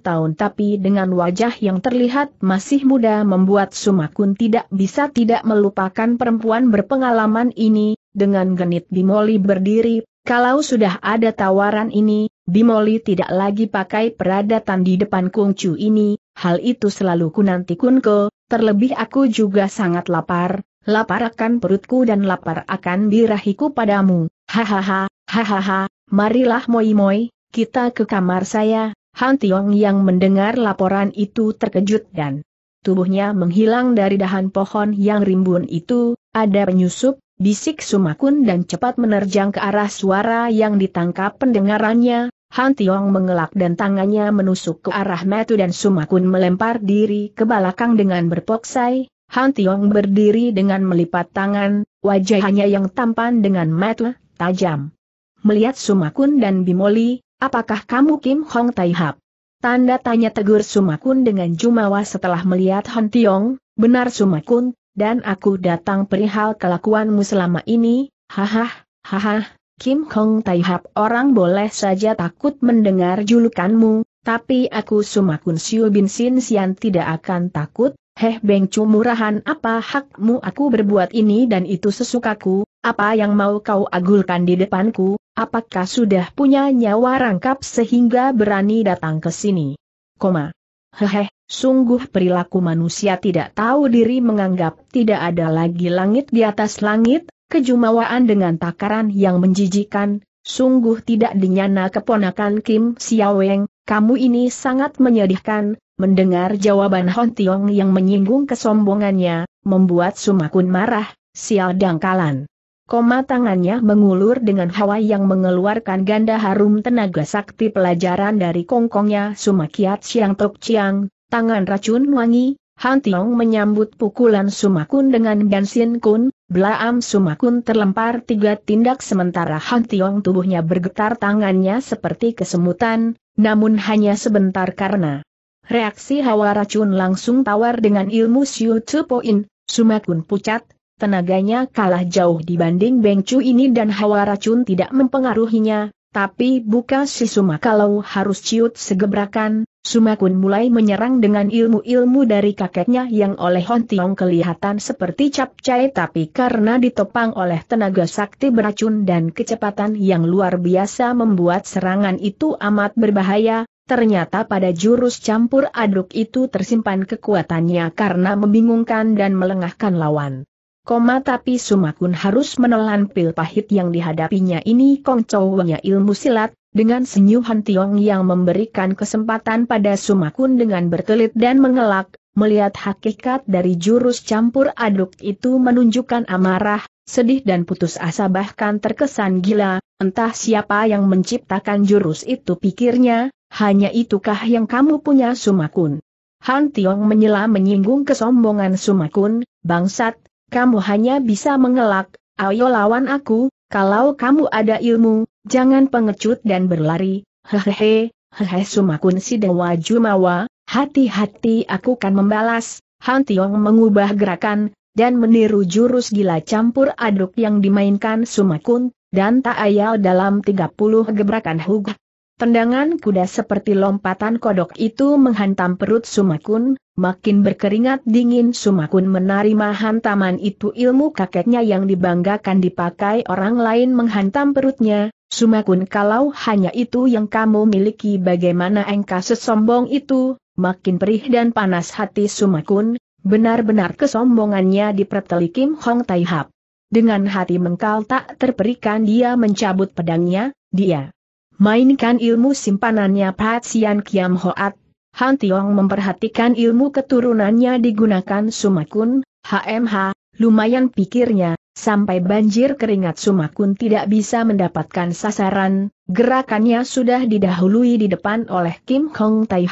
tahun tapi dengan wajah yang terlihat masih muda membuat Sumakun tidak bisa tidak melupakan perempuan berpengalaman ini, dengan genit Bimoli berdiri, kalau sudah ada tawaran ini, Bimoli tidak lagi pakai peradatan di depan Kungcu ini, hal itu selalu kunanti kunko, terlebih aku juga sangat lapar, lapar akan perutku dan lapar akan dirahiku padamu, hahaha, hahaha, marilah moi-moi, kita ke kamar saya, Han Tiong yang mendengar laporan itu terkejut dan tubuhnya menghilang dari dahan pohon yang rimbun itu, ada penyusup, Bisik Sumakun dan cepat menerjang ke arah suara yang ditangkap pendengarannya, Han Tiong mengelak dan tangannya menusuk ke arah Metu dan Sumakun melempar diri ke belakang dengan berpoksai, Han Tiong berdiri dengan melipat tangan, wajahnya yang tampan dengan Metu, tajam. Melihat Sumakun dan Bimoli, apakah kamu Kim Hong Tai Hap? Tanda tanya tegur Sumakun dengan jumawa setelah melihat Han Tiong, benar Sumakun, dan aku datang perihal kelakuanmu selama ini, hahah, hahah, Kim Kong Taihap orang boleh saja takut mendengar julukanmu, tapi aku Sumakun Siu Bin Sin Sian tidak akan takut, heh Beng Cu murahan apa hakmu aku berbuat ini dan itu sesukaku, apa yang mau kau agulkan di depanku, apakah sudah punya nyawa rangkap sehingga berani datang ke sini? Koma. Hehe, Sungguh perilaku manusia tidak tahu diri menganggap tidak ada lagi langit di atas langit, kejumawaan dengan takaran yang menjijikan, sungguh tidak dinyana keponakan Kim Siaweng, kamu ini sangat menyedihkan, mendengar jawaban Hon Tiong yang menyinggung kesombongannya, membuat Sumakun marah, sial dangkalan. Koma tangannya mengulur dengan hawa yang mengeluarkan ganda harum tenaga sakti pelajaran dari kongkongnya Sumakiat Siang Tok Chiang, tangan racun wangi, Han Tiong menyambut pukulan Sumakun dengan Bansin Kun, belaam Sumakun terlempar tiga tindak sementara Han Tiong tubuhnya bergetar tangannya seperti kesemutan, namun hanya sebentar karena reaksi hawa racun langsung tawar dengan ilmu Siu Poin, Sumakun pucat, tenaganya kalah jauh dibanding Beng Chu ini dan hawa racun tidak mempengaruhinya, tapi buka si Suma kalau harus ciut segebrakan, Sumakun mulai menyerang dengan ilmu-ilmu dari kakeknya yang oleh Hon Tiong kelihatan seperti capcai tapi karena ditopang oleh tenaga sakti beracun dan kecepatan yang luar biasa membuat serangan itu amat berbahaya, ternyata pada jurus campur aduk itu tersimpan kekuatannya karena membingungkan dan melengahkan lawan. Koma tapi Sumakun harus menelan pil pahit yang dihadapinya ini kongcownya ilmu silat, dengan senyuhan Tiong yang memberikan kesempatan pada Sumakun dengan berkelit dan mengelak, melihat hakikat dari jurus campur aduk itu menunjukkan amarah, sedih dan putus asa bahkan terkesan gila, entah siapa yang menciptakan jurus itu pikirnya, hanya itukah yang kamu punya Sumakun. Han Tiong menyela menyinggung kesombongan Sumakun, bangsat, kamu hanya bisa mengelak, ayo lawan aku, kalau kamu ada ilmu, jangan pengecut dan berlari, hehehe, hehe sumakun si dewa jumawa, hati-hati aku kan membalas, Han Tiong mengubah gerakan, dan meniru jurus gila campur aduk yang dimainkan sumakun, dan tak ayal dalam 30 gebrakan hugah Tendangan kuda seperti lompatan kodok itu menghantam perut Sumakun, makin berkeringat dingin Sumakun menerima hantaman itu ilmu kakeknya yang dibanggakan dipakai orang lain menghantam perutnya, Sumakun kalau hanya itu yang kamu miliki bagaimana engkau sesombong itu, makin perih dan panas hati Sumakun, benar-benar kesombongannya diperteli Kim Hong Tai Hap. Dengan hati mengkal tak terperikan dia mencabut pedangnya, dia mainkan ilmu simpanannya Patsian Kiam Hoat. Han Tiong memperhatikan ilmu keturunannya digunakan Sumakun, HMH, lumayan pikirnya, sampai banjir keringat Sumakun tidak bisa mendapatkan sasaran, gerakannya sudah didahului di depan oleh Kim Kong Tai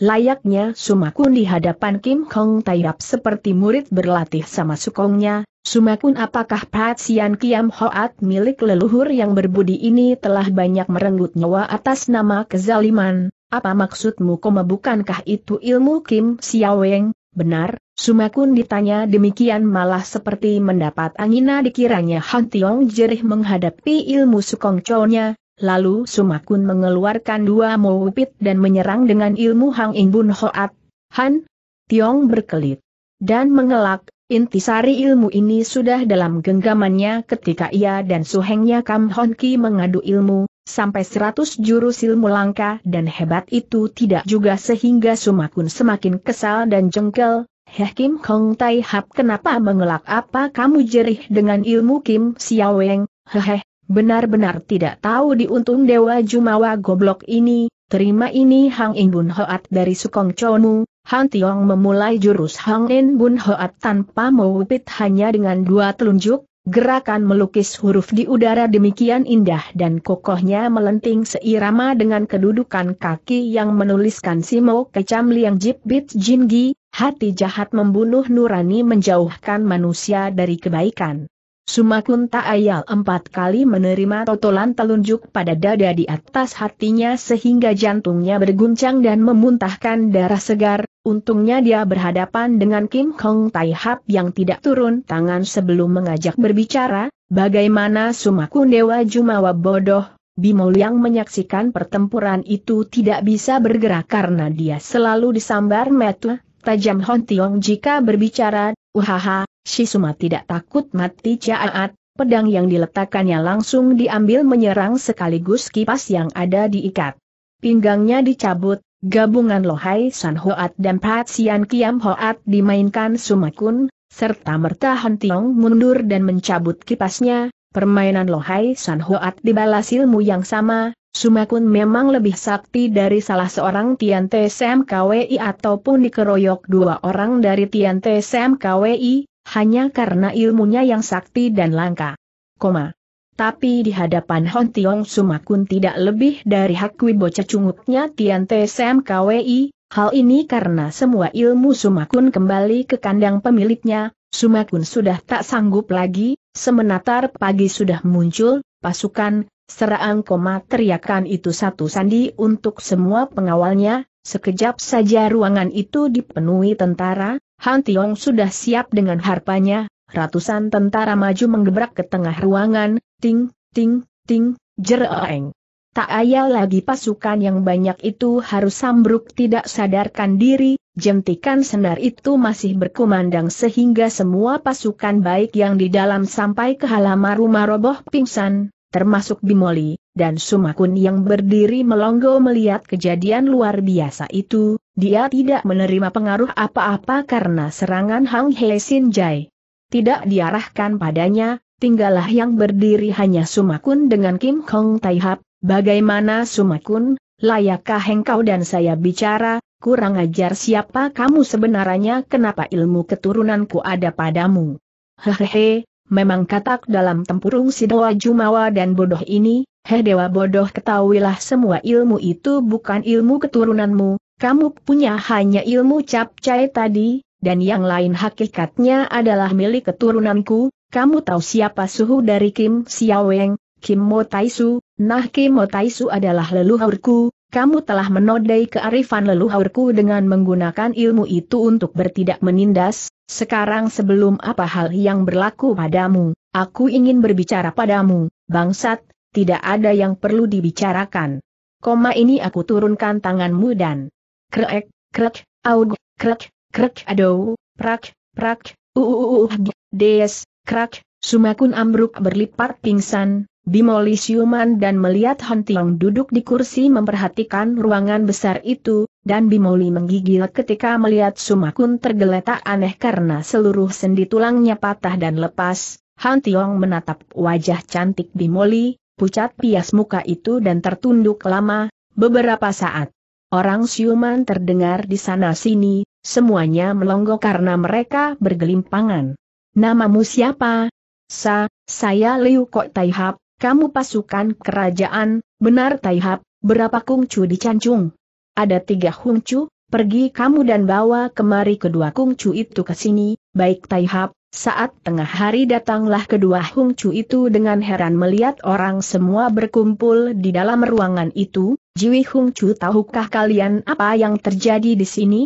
Layaknya Sumakun di hadapan Kim Kong Taihap seperti murid berlatih sama sukongnya, Sumakun apakah perhatian Kiam Hoat milik leluhur yang berbudi ini telah banyak merenggut nyawa atas nama kezaliman? Apa maksudmu koma bukankah itu ilmu Kim Siaweng? Benar, Sumakun ditanya demikian malah seperti mendapat angina dikiranya Han Tiong jerih menghadapi ilmu Sukong Chonya, lalu Sumakun mengeluarkan dua mowupit dan menyerang dengan ilmu Hang Bun Hoat. Han Tiong berkelit dan mengelak, Intisari ilmu ini sudah dalam genggamannya ketika ia dan suhengnya Kam Hon Ki mengadu ilmu, sampai seratus jurus ilmu langka dan hebat itu tidak juga sehingga Sumakun semakin kesal dan jengkel. Heh Kim Kong Tai Hap kenapa mengelak apa kamu jerih dengan ilmu Kim Siaweng, hehe, benar-benar tidak tahu diuntung Dewa Jumawa goblok ini, terima ini Hang Inbun Hoat dari Sukong Chonu, Han Tiong memulai jurus Hang In Bun Hoat tanpa mewupit hanya dengan dua telunjuk, gerakan melukis huruf di udara demikian indah dan kokohnya melenting seirama dengan kedudukan kaki yang menuliskan Simo Kecam Liang Jip Bit Jin Gi, hati jahat membunuh nurani menjauhkan manusia dari kebaikan. Sumakun tak ayal empat kali menerima totolan telunjuk pada dada di atas hatinya sehingga jantungnya berguncang dan memuntahkan darah segar, untungnya dia berhadapan dengan Kim Kong Tai Hap yang tidak turun tangan sebelum mengajak berbicara, bagaimana Sumakun Dewa Jumawa bodoh, Bimo yang menyaksikan pertempuran itu tidak bisa bergerak karena dia selalu disambar metu, tajam Hon Tiong jika berbicara, uhaha, Shisuma tidak takut mati jahat, pedang yang diletakkannya langsung diambil menyerang sekaligus kipas yang ada diikat. Pinggangnya dicabut, gabungan Lohai San Hoat dan Sian Kiam Hoat dimainkan Sumakun, serta Merta Tiong mundur dan mencabut kipasnya, permainan Lohai San Hoat dibalas ilmu yang sama, Sumakun memang lebih sakti dari salah seorang Tian TSM KWI ataupun dikeroyok dua orang dari Tian TSM KWI, hanya karena ilmunya yang sakti dan langka. Koma. Tapi di hadapan Hon Tiong Sumakun tidak lebih dari hak bocah cungutnya Tian TSM KWI, hal ini karena semua ilmu Sumakun kembali ke kandang pemiliknya, Sumakun sudah tak sanggup lagi, semenatar pagi sudah muncul, pasukan, serang koma teriakan itu satu sandi untuk semua pengawalnya, sekejap saja ruangan itu dipenuhi tentara, Han Tiong sudah siap dengan harpanya, ratusan tentara maju menggebrak ke tengah ruangan, ting, ting, ting, jereeng. Tak ayal lagi pasukan yang banyak itu harus sambruk tidak sadarkan diri, jentikan senar itu masih berkumandang sehingga semua pasukan baik yang di dalam sampai ke halaman rumah roboh pingsan, termasuk Bimoli, dan Sumakun yang berdiri melonggo melihat kejadian luar biasa itu, dia tidak menerima pengaruh apa-apa karena serangan Hang He Sin Jai. Tidak diarahkan padanya, tinggallah yang berdiri hanya Sumakun dengan Kim Kong Tai bagaimana Sumakun, layakkah engkau dan saya bicara, kurang ajar siapa kamu sebenarnya kenapa ilmu keturunanku ada padamu. Hehehe, Memang katak dalam tempurung si Dewa Jumawa dan bodoh ini, he Dewa bodoh ketahuilah semua ilmu itu bukan ilmu keturunanmu, kamu punya hanya ilmu capcai tadi, dan yang lain hakikatnya adalah milik keturunanku, kamu tahu siapa suhu dari Kim Siaweng, Kim Mo Su, nah Kim Mo Su adalah leluhurku, kamu telah menodai kearifan leluhurku dengan menggunakan ilmu itu untuk bertidak menindas, sekarang sebelum apa hal yang berlaku padamu, aku ingin berbicara padamu, bangsat, tidak ada yang perlu dibicarakan. Koma ini aku turunkan tanganmu dan krek, krek, aug, krek, krek, adou, prak, prak, uuuh, des, krak, sumakun ambruk berlipat pingsan, Bimoli siuman dan melihat Hon duduk di kursi memperhatikan ruangan besar itu, dan Bimoli menggigil ketika melihat Sumakun tergeletak aneh karena seluruh sendi tulangnya patah dan lepas. Han Tiong menatap wajah cantik Bimoli, pucat pias muka itu dan tertunduk lama, beberapa saat. Orang siuman terdengar di sana-sini, semuanya melongo karena mereka bergelimpangan. Namamu siapa? Sa, saya Liu Kok Taihap, kamu pasukan kerajaan, benar Taihap, berapa kungcu dicancung? Ada tiga kungcu, pergi kamu dan bawa kemari kedua kungcu itu ke sini, baik Taihap, saat tengah hari datanglah kedua hungcu itu dengan heran melihat orang semua berkumpul di dalam ruangan itu, Jiwi hungcu tahukah kalian apa yang terjadi di sini?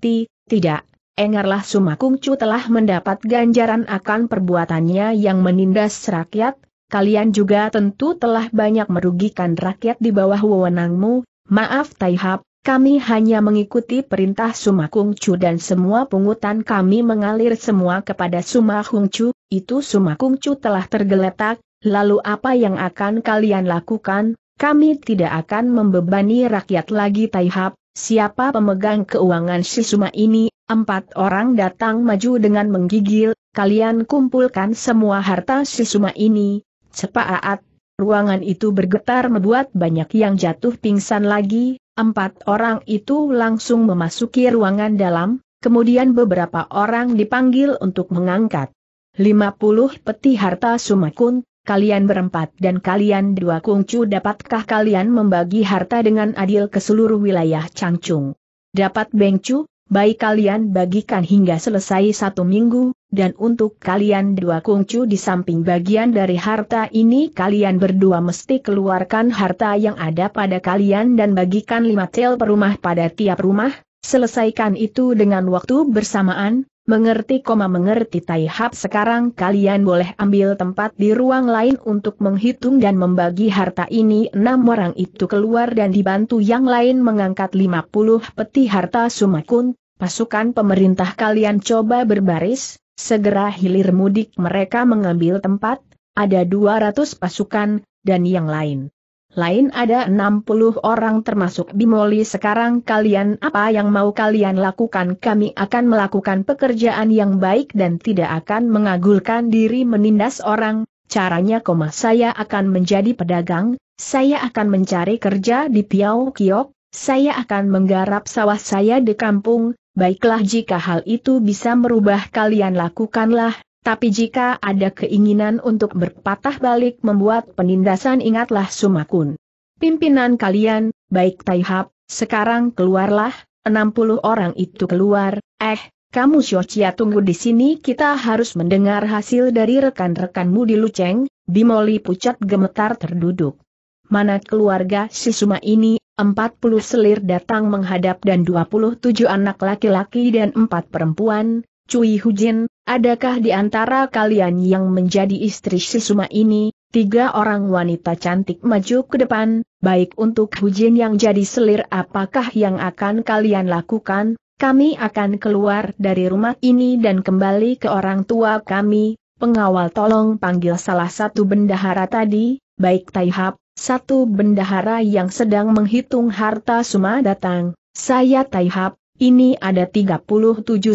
Ti, tidak. Engarlah Sumakungcu telah mendapat ganjaran akan perbuatannya yang menindas rakyat, kalian juga tentu telah banyak merugikan rakyat di bawah wewenangmu, Maaf Taihap, kami hanya mengikuti perintah Suma Kung Chu dan semua pungutan kami mengalir semua kepada Suma Kung Chu, itu Suma Kung Chu telah tergeletak, lalu apa yang akan kalian lakukan? Kami tidak akan membebani rakyat lagi Taihap, siapa pemegang keuangan si Suma ini, empat orang datang maju dengan menggigil, kalian kumpulkan semua harta si Suma ini, Cepat. Ruangan itu bergetar membuat banyak yang jatuh pingsan lagi, empat orang itu langsung memasuki ruangan dalam, kemudian beberapa orang dipanggil untuk mengangkat. 50 peti harta sumakun, kalian berempat dan kalian dua kungcu dapatkah kalian membagi harta dengan adil ke seluruh wilayah Changchung? Dapat Bengcu, baik kalian bagikan hingga selesai satu minggu, dan untuk kalian dua kungcu di samping bagian dari harta ini kalian berdua mesti keluarkan harta yang ada pada kalian dan bagikan lima tel per rumah pada tiap rumah, selesaikan itu dengan waktu bersamaan, mengerti koma mengerti taihab sekarang kalian boleh ambil tempat di ruang lain untuk menghitung dan membagi harta ini enam orang itu keluar dan dibantu yang lain mengangkat lima puluh peti harta sumakun, pasukan pemerintah kalian coba berbaris, Segera hilir mudik mereka mengambil tempat, ada 200 pasukan, dan yang lain. Lain ada 60 orang termasuk Bimoli sekarang kalian apa yang mau kalian lakukan kami akan melakukan pekerjaan yang baik dan tidak akan mengagulkan diri menindas orang, caranya koma saya akan menjadi pedagang, saya akan mencari kerja di Piau Kiok, saya akan menggarap sawah saya di kampung, baiklah jika hal itu bisa merubah kalian lakukanlah, tapi jika ada keinginan untuk berpatah balik membuat penindasan ingatlah Sumakun. Pimpinan kalian, baik Taihap, sekarang keluarlah, 60 orang itu keluar, eh, kamu Siocia tunggu di sini kita harus mendengar hasil dari rekan-rekanmu di Luceng, Bimoli pucat gemetar terduduk. Mana keluarga si Suma ini, 40 selir datang menghadap dan 27 anak laki-laki dan empat perempuan, Cui Hujin, adakah di antara kalian yang menjadi istri Sisuma ini? Tiga orang wanita cantik maju ke depan, baik untuk Hujin yang jadi selir apakah yang akan kalian lakukan? Kami akan keluar dari rumah ini dan kembali ke orang tua kami, pengawal tolong panggil salah satu bendahara tadi, baik Taihap, satu bendahara yang sedang menghitung harta suma datang, saya taihap, ini ada 37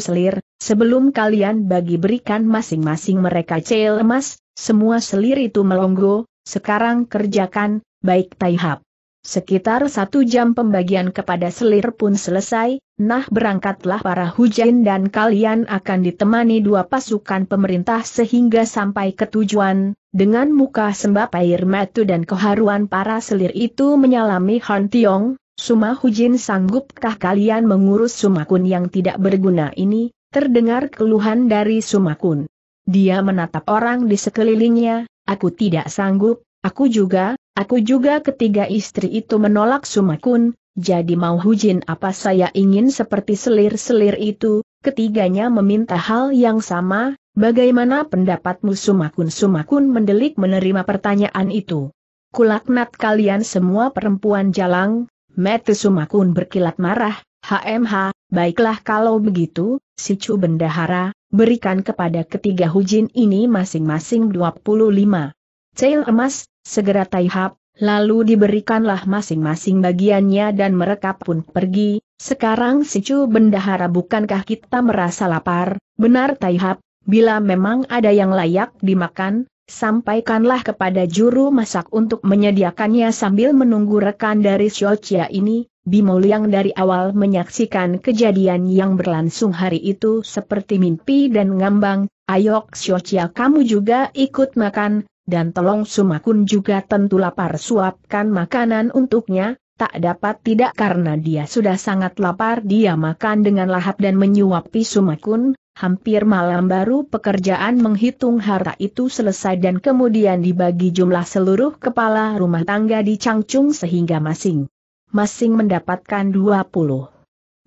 selir, sebelum kalian bagi berikan masing-masing mereka cel emas, semua selir itu melonggo, sekarang kerjakan, baik taihap. Sekitar satu jam pembagian kepada selir pun selesai, nah berangkatlah para hujan dan kalian akan ditemani dua pasukan pemerintah sehingga sampai ke tujuan, dengan muka sembab air matu dan keharuan para selir itu menyalami Han Tiong, Suma Hujin sanggupkah kalian mengurus Sumakun yang tidak berguna ini, terdengar keluhan dari Sumakun. Dia menatap orang di sekelilingnya, aku tidak sanggup, aku juga, Aku juga ketiga istri itu menolak Sumakun, jadi mau hujin apa saya ingin seperti selir-selir itu, ketiganya meminta hal yang sama, bagaimana pendapatmu Sumakun? Sumakun mendelik menerima pertanyaan itu. Kulaknat kalian semua perempuan jalang, Mete Sumakun berkilat marah, HMH, baiklah kalau begitu, si Cu Bendahara, berikan kepada ketiga hujin ini masing-masing 25. Cail emas, Segera Taihap, lalu diberikanlah masing-masing bagiannya dan mereka pun pergi. Sekarang si Chu Bendahara bukankah kita merasa lapar, benar Taihap, bila memang ada yang layak dimakan, sampaikanlah kepada juru masak untuk menyediakannya sambil menunggu rekan dari Siocia ini, Bimo Liang dari awal menyaksikan kejadian yang berlangsung hari itu seperti mimpi dan ngambang, Ayok Siocia kamu juga ikut makan, dan tolong Sumakun juga tentu lapar suapkan makanan untuknya, tak dapat tidak karena dia sudah sangat lapar dia makan dengan lahap dan menyuapi Sumakun, hampir malam baru pekerjaan menghitung harta itu selesai dan kemudian dibagi jumlah seluruh kepala rumah tangga di Changchung sehingga masing. Masing mendapatkan 20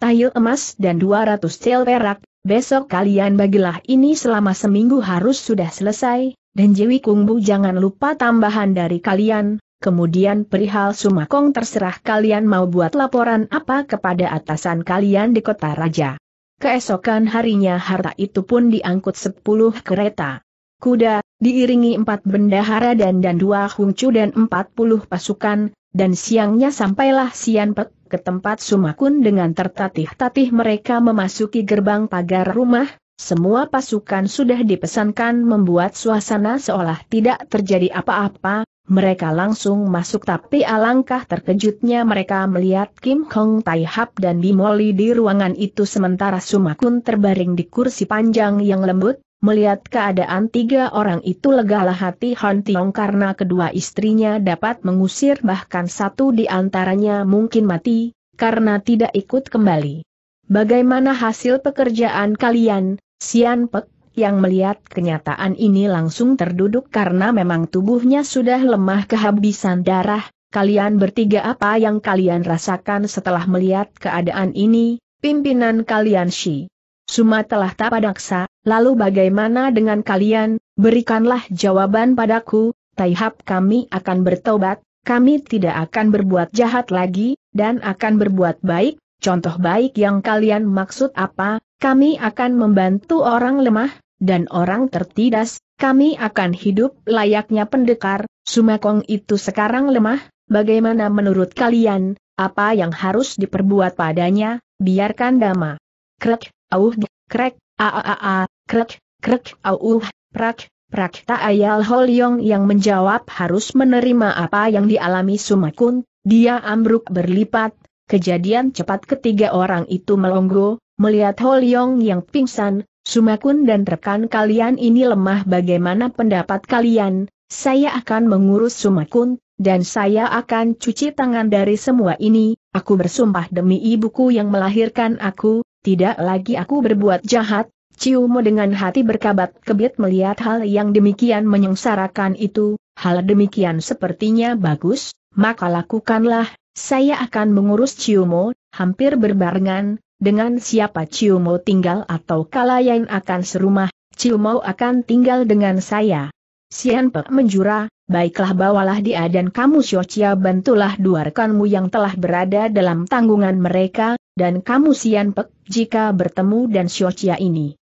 tayu emas dan 200 tel perak, besok kalian bagilah ini selama seminggu harus sudah selesai, dan Jewi Kungbu jangan lupa tambahan dari kalian, kemudian perihal Sumakong terserah kalian mau buat laporan apa kepada atasan kalian di kota raja. Keesokan harinya harta itu pun diangkut sepuluh kereta. Kuda, diiringi empat bendahara dan dan dua hungcu dan empat puluh pasukan, dan siangnya sampailah Sianpek ke tempat Sumakun dengan tertatih-tatih mereka memasuki gerbang pagar rumah, semua pasukan sudah dipesankan membuat suasana seolah tidak terjadi apa-apa, mereka langsung masuk tapi alangkah terkejutnya mereka melihat Kim Kong Tai Hap dan Bimoli di ruangan itu sementara Sumakun terbaring di kursi panjang yang lembut, Melihat keadaan tiga orang itu legalah hati Han Tiong karena kedua istrinya dapat mengusir bahkan satu di antaranya mungkin mati, karena tidak ikut kembali. Bagaimana hasil pekerjaan kalian, Sian Pek, yang melihat kenyataan ini langsung terduduk karena memang tubuhnya sudah lemah kehabisan darah, kalian bertiga apa yang kalian rasakan setelah melihat keadaan ini, pimpinan kalian Shi. Suma telah tak padaksa, lalu bagaimana dengan kalian, berikanlah jawaban padaku, Taihap kami akan bertobat, kami tidak akan berbuat jahat lagi, dan akan berbuat baik, contoh baik yang kalian maksud apa, kami akan membantu orang lemah, dan orang tertindas, kami akan hidup layaknya pendekar, Sumakong itu sekarang lemah, bagaimana menurut kalian, apa yang harus diperbuat padanya, biarkan dama. Krek, auh, krek, aaa, krek, krek, auh, prak, prak Ayal Holyong yang menjawab harus menerima apa yang dialami Sumakun, dia ambruk berlipat, kejadian cepat ketiga orang itu melonggo, Melihat Leong yang pingsan, Sumakun dan rekan kalian ini lemah bagaimana pendapat kalian, saya akan mengurus Sumakun, dan saya akan cuci tangan dari semua ini, aku bersumpah demi ibuku yang melahirkan aku, tidak lagi aku berbuat jahat, Ciumo dengan hati berkabat kebit melihat hal yang demikian menyengsarakan itu, hal demikian sepertinya bagus, maka lakukanlah, saya akan mengurus Ciumo, hampir berbarengan, dengan siapa Ciu mau tinggal atau kalayan akan serumah, Ciu mau akan tinggal dengan saya. Sian Pek menjura, baiklah bawalah dia dan kamu Siocia bantulah dua rekanmu yang telah berada dalam tanggungan mereka, dan kamu Sian Pek jika bertemu dan Siocia ini.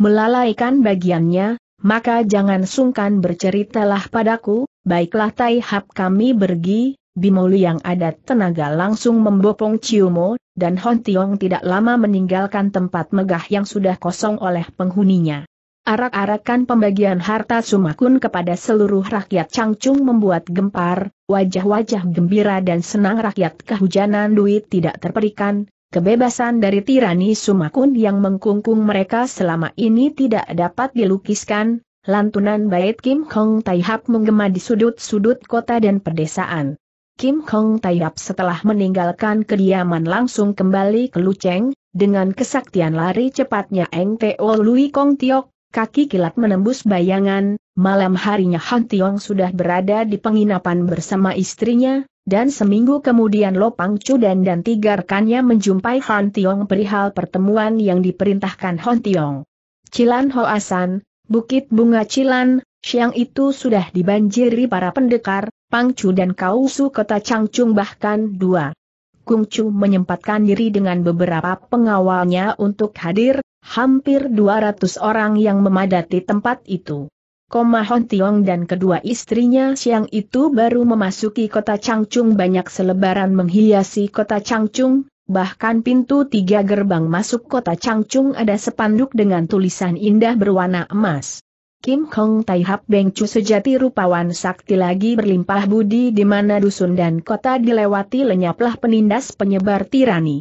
Melalaikan bagiannya, maka jangan sungkan berceritalah padaku, baiklah Tai Hap kami pergi, Bimolu yang ada tenaga langsung membopong Ciumo, dan Hon Tiong tidak lama meninggalkan tempat megah yang sudah kosong oleh penghuninya. Arak-arakan pembagian harta Sumakun kepada seluruh rakyat Changchung membuat gempar, wajah-wajah gembira dan senang rakyat kehujanan duit tidak terperikan, kebebasan dari tirani Sumakun yang mengkungkung mereka selama ini tidak dapat dilukiskan, lantunan bait Kim Hong Taihap menggema di sudut-sudut kota dan pedesaan. Kim Kong Tayap setelah meninggalkan kediaman langsung kembali ke Luceng, dengan kesaktian lari cepatnya Eng Teo Lui Kong Tiok, kaki kilat menembus bayangan, malam harinya Han Tiong sudah berada di penginapan bersama istrinya, dan seminggu kemudian Lopang Chu dan tiga rekannya menjumpai Han Tiong perihal pertemuan yang diperintahkan Han Tiong. Cilan Hoasan, Bukit Bunga Cilan, siang itu sudah dibanjiri para pendekar, Pang Chu dan Kausu kota Changchung bahkan dua. Kung Chu menyempatkan diri dengan beberapa pengawalnya untuk hadir, hampir 200 orang yang memadati tempat itu. Koma Hon Tiong dan kedua istrinya siang itu baru memasuki kota Changchung banyak selebaran menghiasi kota Changchung, bahkan pintu tiga gerbang masuk kota Changchung ada sepanduk dengan tulisan indah berwarna emas. Kim Kong Tai Hap Beng Chu sejati rupawan sakti lagi berlimpah budi di mana dusun dan kota dilewati lenyaplah penindas penyebar tirani.